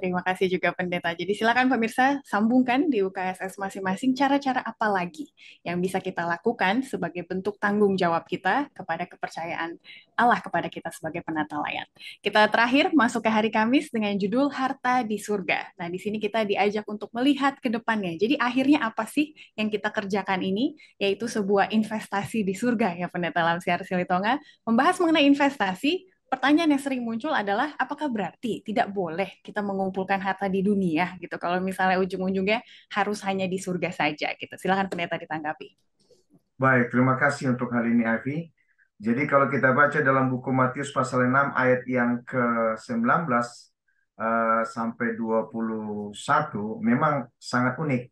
Terima kasih juga pendeta. Jadi silakan pemirsa sambungkan di UKSS masing-masing cara-cara apa lagi yang bisa kita lakukan sebagai bentuk tanggung jawab kita kepada kepercayaan Allah kepada kita sebagai penata layan. Kita terakhir masuk ke hari Kamis dengan judul Harta di Surga. Nah, di sini kita diajak untuk melihat ke depannya. Jadi akhirnya apa sih yang kita kerjakan ini? Yaitu sebuah investasi di surga ya pendeta Lamsiar Silitonga. Membahas mengenai investasi, pertanyaan yang sering muncul adalah apakah berarti tidak boleh kita mengumpulkan harta di dunia gitu kalau misalnya ujung-ujungnya harus hanya di surga saja gitu silahkan pendeta ditanggapi baik terima kasih untuk hari ini Avi jadi kalau kita baca dalam buku Matius pasal 6 ayat yang ke-19 uh, eh, sampai 21 memang sangat unik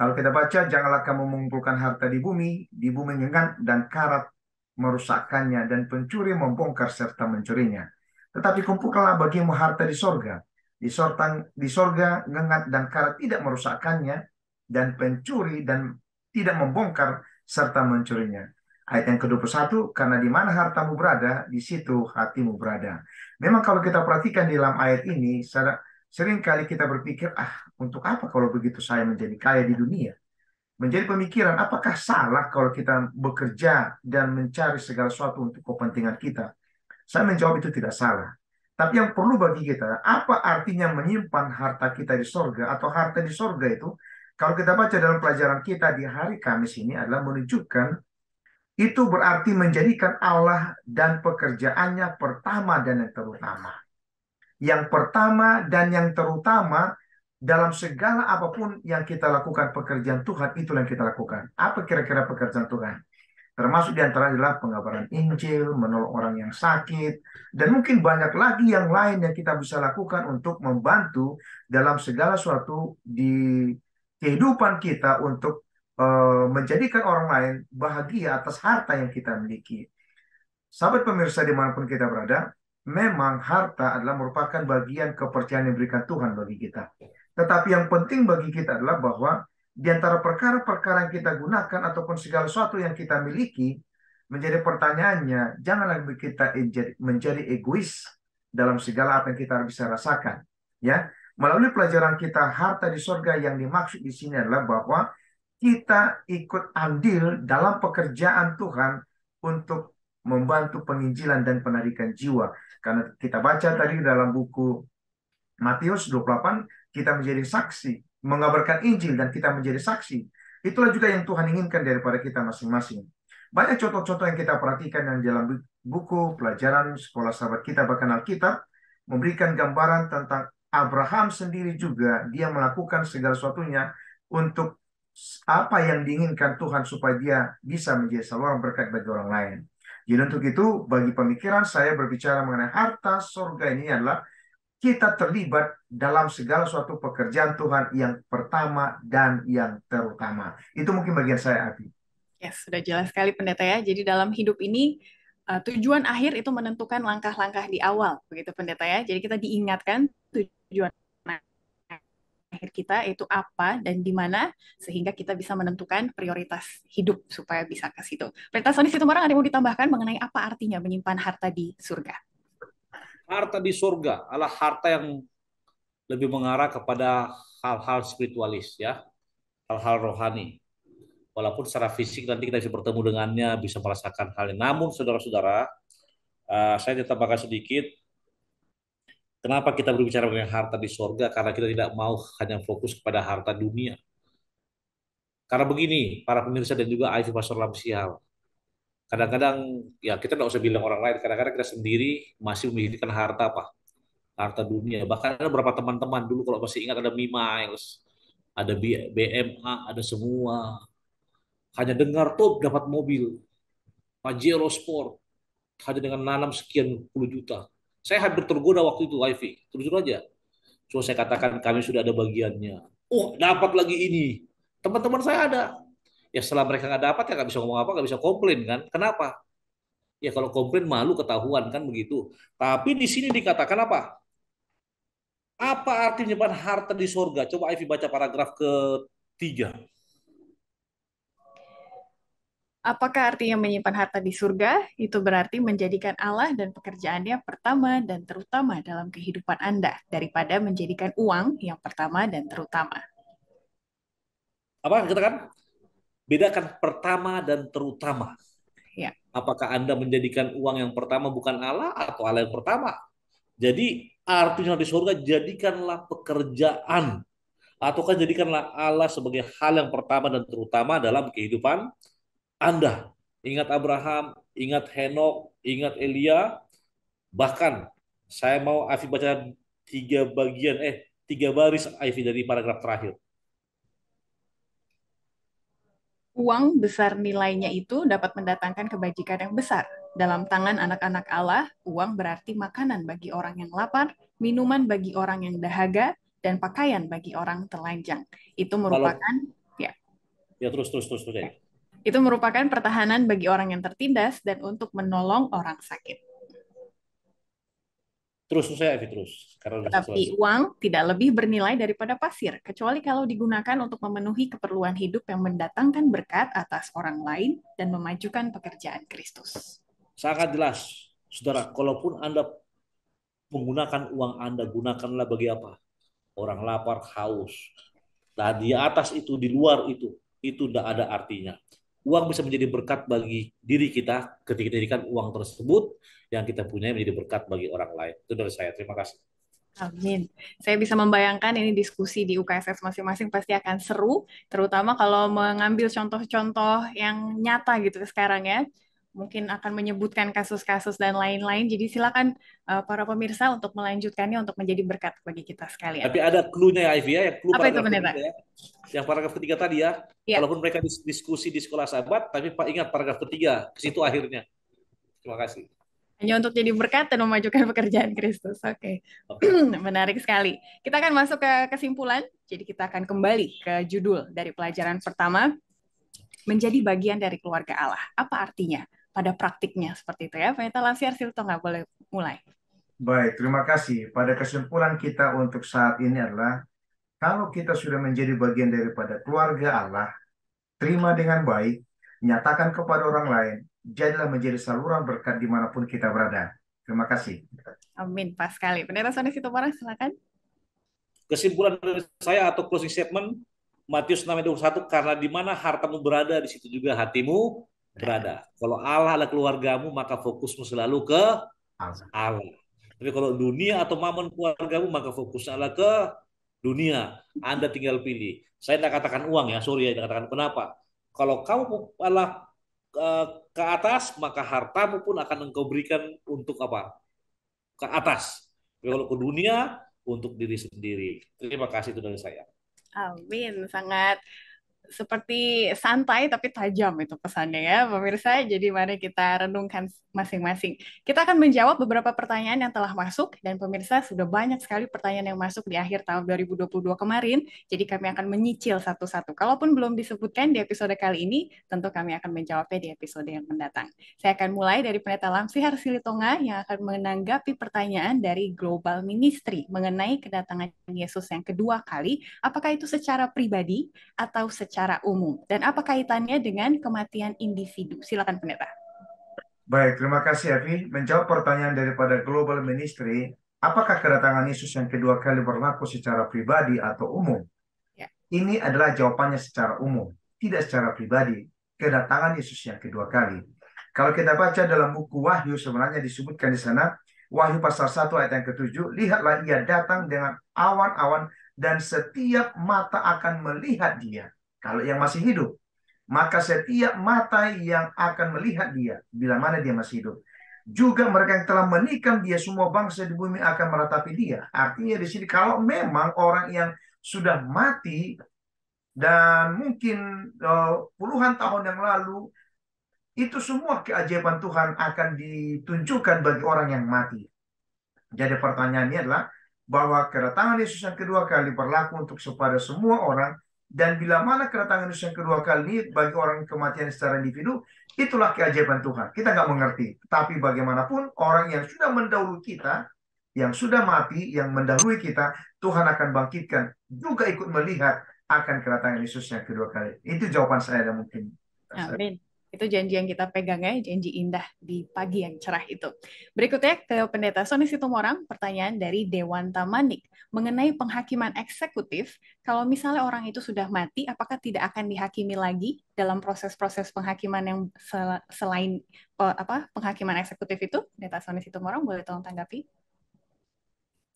kalau kita baca, janganlah kamu mengumpulkan harta di bumi, di bumi nyengat dan karat merusakkannya dan pencuri membongkar serta mencurinya. Tetapi kumpulkanlah bagimu harta di sorga. Di, sortang, di sorga ngengat dan karat tidak merusakkannya dan pencuri dan tidak membongkar serta mencurinya. Ayat yang ke-21, karena di mana hartamu berada, di situ hatimu berada. Memang kalau kita perhatikan di dalam ayat ini, seringkali kita berpikir, ah untuk apa kalau begitu saya menjadi kaya di dunia? menjadi pemikiran apakah salah kalau kita bekerja dan mencari segala sesuatu untuk kepentingan kita. Saya menjawab itu tidak salah. Tapi yang perlu bagi kita, apa artinya menyimpan harta kita di sorga atau harta di sorga itu? Kalau kita baca dalam pelajaran kita di hari Kamis ini adalah menunjukkan itu berarti menjadikan Allah dan pekerjaannya pertama dan yang terutama. Yang pertama dan yang terutama dalam segala apapun yang kita lakukan pekerjaan Tuhan, itulah yang kita lakukan. Apa kira-kira pekerjaan Tuhan? Termasuk diantara adalah pengabaran Injil, menolong orang yang sakit, dan mungkin banyak lagi yang lain yang kita bisa lakukan untuk membantu dalam segala suatu di kehidupan kita untuk uh, menjadikan orang lain bahagia atas harta yang kita miliki. Sahabat pemirsa dimanapun kita berada, memang harta adalah merupakan bagian kepercayaan yang diberikan Tuhan bagi kita. Tetapi yang penting bagi kita adalah bahwa di antara perkara-perkara yang kita gunakan ataupun segala sesuatu yang kita miliki, menjadi pertanyaannya, janganlah kita menjadi egois dalam segala apa yang kita bisa rasakan. Ya, melalui pelajaran kita harta di surga yang dimaksud di sini adalah bahwa kita ikut andil dalam pekerjaan Tuhan untuk membantu penginjilan dan penarikan jiwa. Karena kita baca tadi dalam buku Matius 28 kita menjadi saksi, mengabarkan Injil dan kita menjadi saksi. Itulah juga yang Tuhan inginkan daripada kita masing-masing. Banyak contoh-contoh yang kita perhatikan yang dalam buku pelajaran sekolah sahabat kita bahkan Alkitab memberikan gambaran tentang Abraham sendiri juga dia melakukan segala sesuatunya untuk apa yang diinginkan Tuhan supaya dia bisa menjadi saluran berkat bagi orang lain. Jadi untuk itu bagi pemikiran saya berbicara mengenai harta surga ini adalah kita terlibat dalam segala suatu pekerjaan Tuhan yang pertama dan yang terutama. Itu mungkin bagian saya, Abi. Yes, sudah jelas sekali pendeta ya. Jadi dalam hidup ini eh, tujuan akhir itu menentukan langkah-langkah di awal, begitu pendeta ya. Jadi kita diingatkan tujuan akhir kita itu apa dan di mana sehingga kita bisa menentukan prioritas hidup supaya bisa ke situ. Pendeta itu orang ada yang mau ditambahkan mengenai apa artinya menyimpan harta di surga? harta di surga adalah harta yang lebih mengarah kepada hal-hal spiritualis ya, hal-hal rohani. Walaupun secara fisik nanti kita bisa bertemu dengannya, bisa merasakan hal ini. Namun saudara-saudara, uh, saya akan sedikit. Kenapa kita berbicara mengenai harta di surga? Karena kita tidak mau hanya fokus kepada harta dunia. Karena begini, para pemirsa dan juga Aifah Pastor Lamsial, kadang-kadang ya kita nggak usah bilang orang lain kadang-kadang kita sendiri masih memikirkan harta apa harta dunia bahkan ada beberapa teman-teman dulu kalau masih ingat ada Mimiles ada BMA ada semua hanya dengar top dapat mobil Pajero Sport hanya dengan nanam sekian puluh juta saya hampir tergoda waktu itu Ivy terus aja so saya katakan kami sudah ada bagiannya oh dapat lagi ini teman-teman saya ada ya setelah mereka nggak dapat ya nggak bisa ngomong apa nggak bisa komplain kan kenapa ya kalau komplain malu ketahuan kan begitu tapi di sini dikatakan apa apa arti menyimpan harta di surga coba Ivy baca paragraf ketiga Apakah artinya menyimpan harta di surga? Itu berarti menjadikan Allah dan pekerjaannya pertama dan terutama dalam kehidupan Anda daripada menjadikan uang yang pertama dan terutama. Apa katakan? bedakan pertama dan terutama. Ya. Apakah Anda menjadikan uang yang pertama bukan Allah atau Allah yang pertama? Jadi artinya di surga jadikanlah pekerjaan ataukah jadikanlah Allah sebagai hal yang pertama dan terutama dalam kehidupan Anda. Ingat Abraham, ingat Henok, ingat Elia, bahkan saya mau Afi baca tiga bagian eh tiga baris Afi dari paragraf terakhir. uang besar nilainya itu dapat mendatangkan kebajikan yang besar. Dalam tangan anak-anak Allah, uang berarti makanan bagi orang yang lapar, minuman bagi orang yang dahaga, dan pakaian bagi orang telanjang. Itu merupakan Halo. ya. Ya terus terus terus terus. Ya. Itu merupakan pertahanan bagi orang yang tertindas dan untuk menolong orang sakit terus saya Evi terus. Karena Tapi uang tidak lebih bernilai daripada pasir, kecuali kalau digunakan untuk memenuhi keperluan hidup yang mendatangkan berkat atas orang lain dan memajukan pekerjaan Kristus. Sangat jelas, saudara. Kalaupun Anda menggunakan uang Anda, gunakanlah bagi apa? Orang lapar, haus. Nah, di atas itu, di luar itu, itu tidak ada artinya uang bisa menjadi berkat bagi diri kita ketika kita jadikan uang tersebut yang kita punya menjadi berkat bagi orang lain. Itu dari saya. Terima kasih. Amin. Saya bisa membayangkan ini diskusi di UKSS masing-masing pasti akan seru, terutama kalau mengambil contoh-contoh yang nyata gitu sekarang ya mungkin akan menyebutkan kasus-kasus dan lain-lain. Jadi silakan uh, para pemirsa untuk melanjutkannya untuk menjadi berkat bagi kita sekalian. Tapi ada clue-nya ya, Ivy ya, yang clue Apa itu benar, ya. Yang paragraf ketiga tadi ya, ya. walaupun mereka diskusi di sekolah sahabat, tapi Pak ingat paragraf ketiga, ke situ akhirnya. Terima kasih. Hanya untuk jadi berkat dan memajukan pekerjaan Kristus. Oke, okay. (clears throat) okay. menarik sekali. Kita akan masuk ke kesimpulan. Jadi kita akan kembali ke judul dari pelajaran pertama, menjadi bagian dari keluarga Allah. Apa artinya? pada praktiknya seperti itu ya. Pendeta Lansiar nggak boleh mulai. Baik, terima kasih. Pada kesimpulan kita untuk saat ini adalah kalau kita sudah menjadi bagian daripada keluarga Allah, terima dengan baik, nyatakan kepada orang lain, jadilah menjadi saluran berkat dimanapun kita berada. Terima kasih. Amin, pas sekali. Pendeta itu Sitomarang, silakan. Kesimpulan dari saya atau closing statement, Matius 6:21 karena di mana hartamu berada di situ juga hatimu berada. Iya. Kalau Allah adalah keluargamu, maka fokusmu selalu ke Allah. Tapi kalau dunia atau mamon keluargamu, maka Allah ke dunia. Anda tinggal pilih. Saya tidak katakan uang ya, sorry ya, tidak katakan kenapa. Kalau kamu Allah ke atas, maka hartamu pun akan engkau berikan untuk apa? Ke atas. Tapi kalau ke dunia, untuk diri sendiri. Terima kasih itu dari saya. Amin, sangat seperti santai tapi tajam itu pesannya ya pemirsa. Jadi mari kita renungkan masing-masing. Kita akan menjawab beberapa pertanyaan yang telah masuk dan pemirsa sudah banyak sekali pertanyaan yang masuk di akhir tahun 2022 kemarin. Jadi kami akan menyicil satu-satu. Kalaupun belum disebutkan di episode kali ini, tentu kami akan menjawabnya di episode yang mendatang. Saya akan mulai dari Pendeta Lamsi Harsilitonga yang akan menanggapi pertanyaan dari Global Ministry mengenai kedatangan Yesus yang kedua kali. Apakah itu secara pribadi atau secara secara umum? Dan apa kaitannya dengan kematian individu? Silakan pendeta. Baik, terima kasih Evi. Menjawab pertanyaan daripada Global Ministry, apakah kedatangan Yesus yang kedua kali berlaku secara pribadi atau umum? Ya. Ini adalah jawabannya secara umum, tidak secara pribadi. Kedatangan Yesus yang kedua kali. Kalau kita baca dalam buku Wahyu sebenarnya disebutkan di sana, Wahyu pasal 1 ayat yang ketujuh, lihatlah ia datang dengan awan-awan dan setiap mata akan melihat dia. Kalau yang masih hidup, maka setiap mata yang akan melihat dia bila mana dia masih hidup. Juga mereka yang telah menikam dia semua bangsa di bumi akan meratapi dia. Artinya di sini kalau memang orang yang sudah mati dan mungkin eh, puluhan tahun yang lalu itu semua keajaiban Tuhan akan ditunjukkan bagi orang yang mati. Jadi pertanyaannya adalah bahwa kedatangan Yesus yang kedua kali berlaku untuk kepada semua orang dan bila mana kedatangan Yesus yang kedua kali bagi orang kematian secara individu, itulah keajaiban Tuhan. Kita nggak mengerti. Tapi bagaimanapun orang yang sudah mendahului kita, yang sudah mati, yang mendahului kita, Tuhan akan bangkitkan. Juga ikut melihat akan kedatangan Yesus yang kedua kali. Itu jawaban saya dan mungkin. Amin. Itu janji yang kita pegang ya, janji indah di pagi yang cerah itu. Berikutnya ke Pendeta Soni Situmorang, pertanyaan dari Dewan Tamanik mengenai penghakiman eksekutif. Kalau misalnya orang itu sudah mati, apakah tidak akan dihakimi lagi dalam proses-proses penghakiman yang sel selain apa penghakiman eksekutif itu? Pendeta Soni Situmorang boleh tolong tanggapi?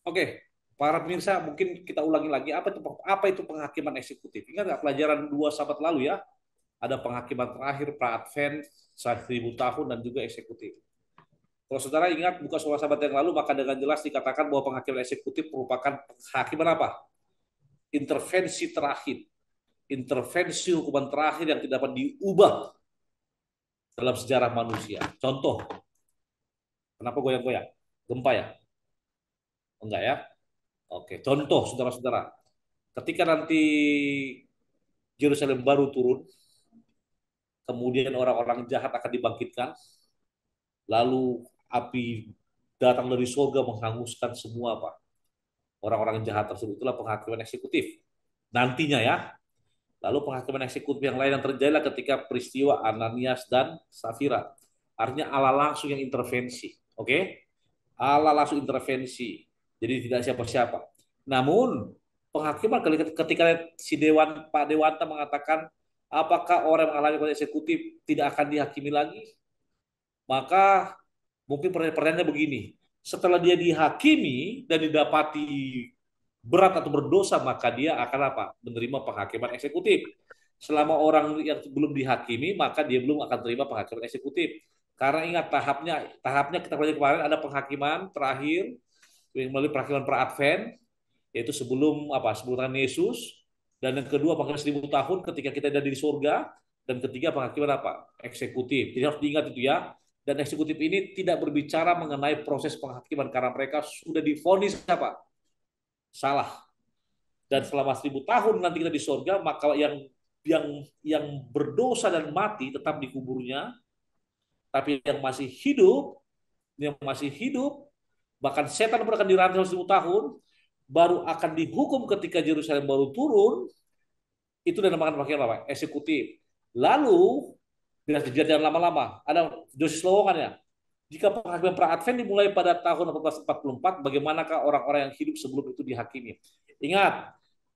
Oke, para pemirsa mungkin kita ulangi lagi apa itu apa itu penghakiman eksekutif. Ingat nggak pelajaran dua sahabat lalu ya? ada penghakiman terakhir pra advent seribu tahun dan juga eksekutif. Kalau saudara ingat buka suara sahabat yang lalu maka dengan jelas dikatakan bahwa penghakiman eksekutif merupakan penghakiman apa? Intervensi terakhir, intervensi hukuman terakhir yang tidak dapat diubah dalam sejarah manusia. Contoh, kenapa goyang-goyang? Gempa ya? Enggak ya? Oke, contoh saudara-saudara, ketika nanti Yerusalem baru turun, kemudian orang-orang jahat akan dibangkitkan, lalu api datang dari surga menghanguskan semua apa orang-orang jahat tersebut itulah penghakiman eksekutif nantinya ya lalu penghakiman eksekutif yang lain yang terjadilah ketika peristiwa Ananias dan Safira artinya Allah langsung yang intervensi oke okay? Allah langsung intervensi jadi tidak siapa-siapa namun penghakiman ketika si Dewan Pak Dewanta mengatakan apakah orang yang mengalami kode eksekutif tidak akan dihakimi lagi? Maka mungkin pertanyaannya begini, setelah dia dihakimi dan didapati berat atau berdosa, maka dia akan apa? Menerima penghakiman eksekutif. Selama orang yang belum dihakimi, maka dia belum akan terima penghakiman eksekutif. Karena ingat tahapnya, tahapnya kita pelajari kemarin ada penghakiman terakhir melalui penghakiman pra advent yaitu sebelum apa? Sebelum Yesus, dan yang kedua, apakah seribu tahun ketika kita ada di surga. Dan ketiga, penghakiman apa? Eksekutif. Jadi harus diingat itu ya. Dan eksekutif ini tidak berbicara mengenai proses penghakiman karena mereka sudah difonis apa? Ya, Salah. Dan selama seribu tahun nanti kita di surga, maka yang yang yang berdosa dan mati tetap di kuburnya, tapi yang masih hidup, yang masih hidup, bahkan setan pun akan dirantai seribu tahun, baru akan dihukum ketika Yerusalem baru turun, itu dinamakan makin lama, Eksekutif. Lalu, bila kejadian lama-lama, ada dosis lowongannya. Jika penghakiman pra-advent dimulai pada tahun 1844, bagaimanakah orang-orang yang hidup sebelum itu dihakimi? Ingat,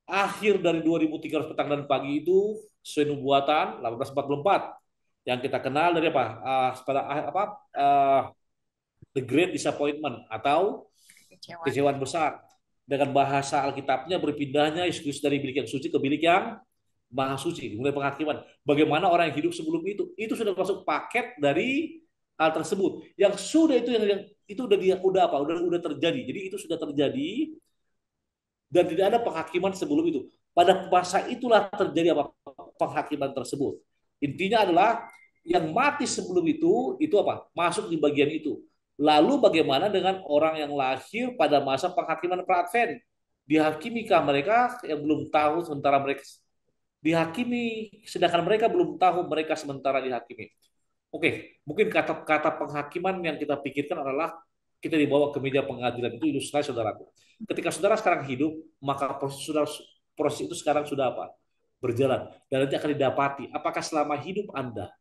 akhir dari 2300 petang dan pagi itu sesuai nubuatan 1844 yang kita kenal dari apa? Uh, pada ah, apa? Uh, the Great Disappointment atau kecewaan besar dengan bahasa Alkitabnya berpindahnya Yesus dari bilik yang suci ke bilik yang maha suci. Mulai penghakiman. Bagaimana orang yang hidup sebelum itu? Itu sudah masuk paket dari hal tersebut. Yang sudah itu yang, yang itu udah dia udah apa? Udah udah terjadi. Jadi itu sudah terjadi dan tidak ada penghakiman sebelum itu. Pada masa itulah terjadi apa? Penghakiman tersebut. Intinya adalah yang mati sebelum itu itu apa? Masuk di bagian itu. Lalu bagaimana dengan orang yang lahir pada masa penghakiman pra dihakimi Dihakimikah mereka yang belum tahu sementara mereka dihakimi, sedangkan mereka belum tahu mereka sementara dihakimi. Oke, mungkin kata-kata penghakiman yang kita pikirkan adalah kita dibawa ke media pengadilan itu ilustrasi saudaraku. Ketika saudara sekarang hidup, maka proses, saudara, proses itu sekarang sudah apa? Berjalan dan nanti akan didapati apakah selama hidup Anda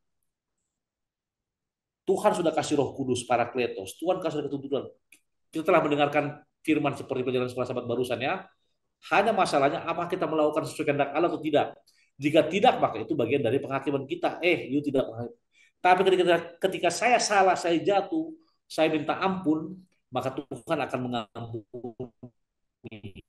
Tuhan sudah kasih roh kudus, para kletos. Tuhan kasih ketuntunan. Kita telah mendengarkan firman seperti pelajaran sekolah sahabat barusan ya. Hanya masalahnya apa kita melakukan sesuai kehendak Allah atau tidak. Jika tidak, maka itu bagian dari penghakiman kita. Eh, you tidak Tapi ketika, ketika saya salah, saya jatuh, saya minta ampun, maka Tuhan akan mengampuni.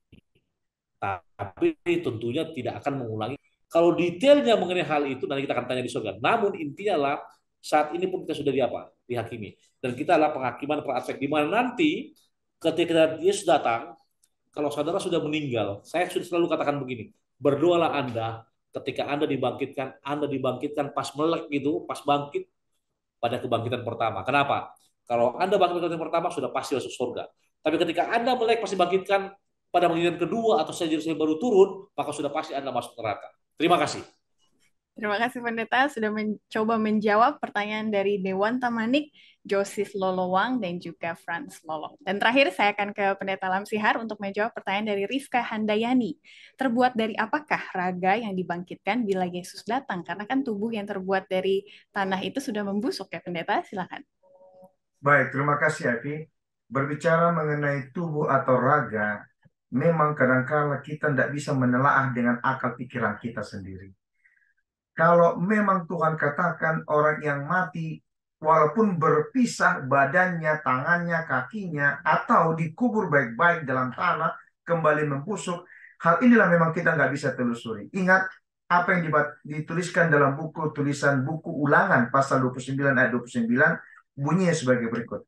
Tapi tentunya tidak akan mengulangi. Kalau detailnya mengenai hal itu, nanti kita akan tanya di surga. Namun intinya lah, saat ini pun kita sudah di apa? Dihakimi. Dan kita adalah penghakiman per aspek. Di mana nanti ketika Yesus datang, kalau saudara sudah meninggal, saya sudah selalu katakan begini, berdoalah Anda ketika Anda dibangkitkan, Anda dibangkitkan pas melek gitu, pas bangkit pada kebangkitan pertama. Kenapa? Kalau Anda bangkit kebangkitan pertama sudah pasti masuk surga. Tapi ketika Anda melek pasti bangkitkan pada kebangkitan kedua atau saya baru turun, maka sudah pasti Anda masuk neraka. Terima kasih. Terima kasih Pendeta sudah mencoba menjawab pertanyaan dari Dewan Tamanik, Joseph Lolowang, dan juga Franz Lolo. Dan terakhir saya akan ke Pendeta Lamsihar untuk menjawab pertanyaan dari Rizka Handayani. Terbuat dari apakah raga yang dibangkitkan bila Yesus datang? Karena kan tubuh yang terbuat dari tanah itu sudah membusuk ya Pendeta, silakan. Baik, terima kasih Avi. Berbicara mengenai tubuh atau raga, memang kadang -kadang kita tidak bisa menelaah dengan akal pikiran kita sendiri kalau memang Tuhan katakan orang yang mati walaupun berpisah badannya, tangannya, kakinya, atau dikubur baik-baik dalam tanah, kembali membusuk, hal inilah memang kita nggak bisa telusuri. Ingat, apa yang dituliskan dalam buku tulisan buku ulangan pasal 29 ayat 29 bunyinya sebagai berikut.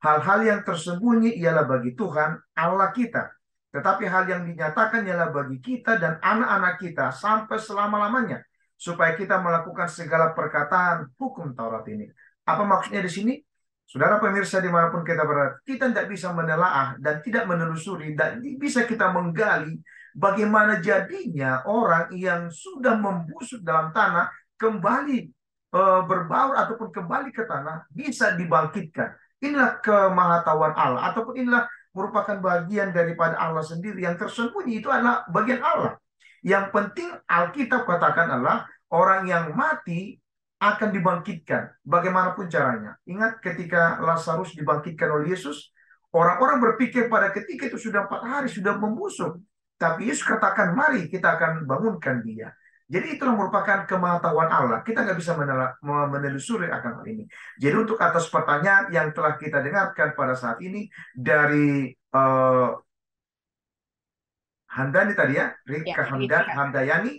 Hal-hal yang tersembunyi ialah bagi Tuhan Allah kita. Tetapi hal yang dinyatakan ialah bagi kita dan anak-anak kita sampai selama-lamanya supaya kita melakukan segala perkataan hukum Taurat ini. Apa maksudnya di sini? Saudara pemirsa dimanapun kita berada, kita tidak bisa menelaah dan tidak menelusuri dan bisa kita menggali bagaimana jadinya orang yang sudah membusuk dalam tanah kembali e, berbaur ataupun kembali ke tanah bisa dibangkitkan. Inilah kemahatauan Allah ataupun inilah merupakan bagian daripada Allah sendiri yang tersembunyi itu adalah bagian Allah. Yang penting Alkitab katakan adalah orang yang mati akan dibangkitkan bagaimanapun caranya. Ingat ketika Lazarus dibangkitkan oleh Yesus, orang-orang berpikir pada ketika itu sudah empat hari, sudah membusuk. Tapi Yesus katakan, mari kita akan bangunkan dia. Jadi itu merupakan kemahatahuan Allah. Kita nggak bisa menelusuri akan hal ini. Jadi untuk atas pertanyaan yang telah kita dengarkan pada saat ini dari uh, Hamdani tadi ya, Rika ya, Hamdan, Hamdayani.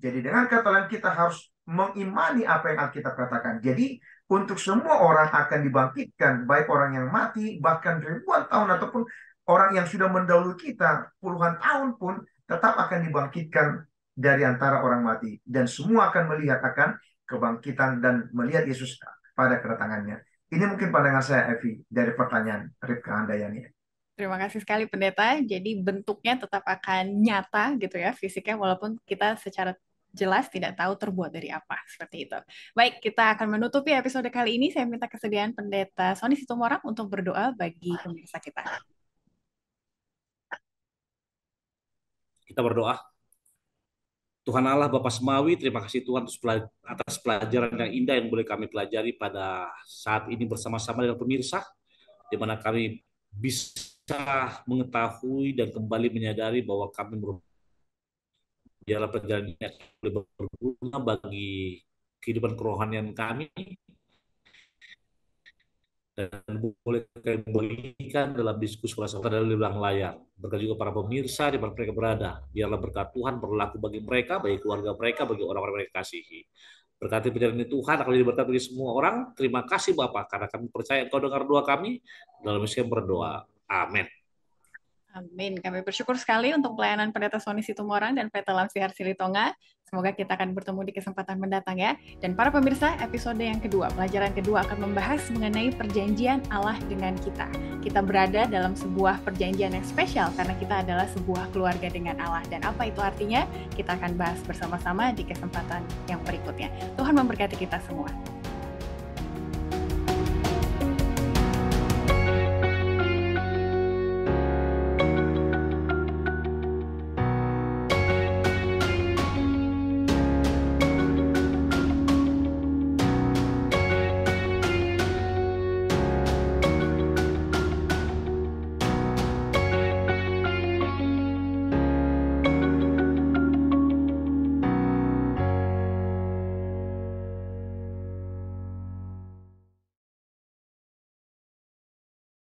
Jadi dengan kata lain kita harus mengimani apa yang Alkitab katakan. Jadi untuk semua orang akan dibangkitkan, baik orang yang mati, bahkan ribuan tahun ataupun orang yang sudah mendahului kita puluhan tahun pun tetap akan dibangkitkan dari antara orang mati dan semua akan melihat akan kebangkitan dan melihat Yesus pada kedatangannya. Ini mungkin pandangan saya Evi dari pertanyaan Rifka Handayani. Terima kasih sekali pendeta. Jadi bentuknya tetap akan nyata gitu ya fisiknya walaupun kita secara jelas tidak tahu terbuat dari apa seperti itu. Baik, kita akan menutupi episode kali ini. Saya minta kesediaan pendeta Sony Situmorang untuk berdoa bagi pemirsa kita. Kita berdoa. Tuhan Allah Bapak Semawi, terima kasih Tuhan atas pelajaran yang indah yang boleh kami pelajari pada saat ini bersama-sama dengan pemirsa, di mana kami bisa bisa mengetahui dan kembali menyadari bahwa kami merupakan perjalanan yang lebih berguna bagi kehidupan kerohanian kami dan boleh kami bagikan dalam diskusi filsafat dari belakang layar. Berkat juga para pemirsa di mana mereka berada. Biarlah berkat Tuhan berlaku bagi mereka, bagi keluarga mereka, bagi orang-orang mereka kasihi. Berkati perjalanan Tuhan akan jadi bagi semua orang. Terima kasih Bapak karena kami percaya Engkau dengar doa kami dalam misi berdoa. Amin. Amin. Kami bersyukur sekali untuk pelayanan Pendeta Sony Situmorang dan Pendeta Lamsi Tonga. Semoga kita akan bertemu di kesempatan mendatang ya. Dan para pemirsa, episode yang kedua, pelajaran kedua akan membahas mengenai perjanjian Allah dengan kita. Kita berada dalam sebuah perjanjian yang spesial karena kita adalah sebuah keluarga dengan Allah. Dan apa itu artinya? Kita akan bahas bersama-sama di kesempatan yang berikutnya. Tuhan memberkati kita semua.